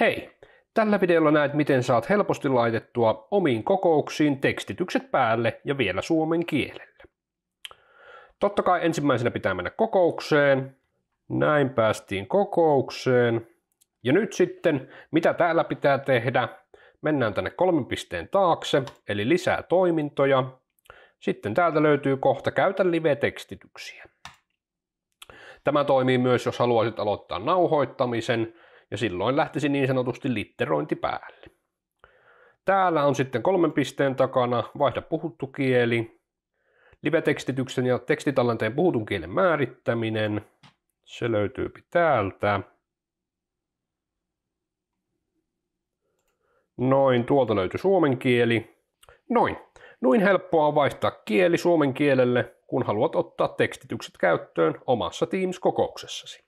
Hei! Tällä videolla näet, miten saat helposti laitettua omiin kokouksiin tekstitykset päälle ja vielä suomen kielelle. Totta kai ensimmäisenä pitää mennä kokoukseen. Näin päästiin kokoukseen. Ja nyt sitten, mitä täällä pitää tehdä? Mennään tänne kolmen pisteen taakse, eli lisää toimintoja. Sitten täältä löytyy kohta käytä live-tekstityksiä. Tämä toimii myös, jos haluaisit aloittaa nauhoittamisen – ja silloin lähtisi niin sanotusti litterointi päälle. Täällä on sitten kolmen pisteen takana vaihda puhuttu kieli, livetekstityksen tekstityksen ja tekstitallenteen puhutun kielen määrittäminen. Se löytyy täältä. Noin, tuolta löytyy suomen kieli. Noin. Noin helppoa on vaihtaa kieli suomen kielelle, kun haluat ottaa tekstitykset käyttöön omassa Teams-kokouksessasi.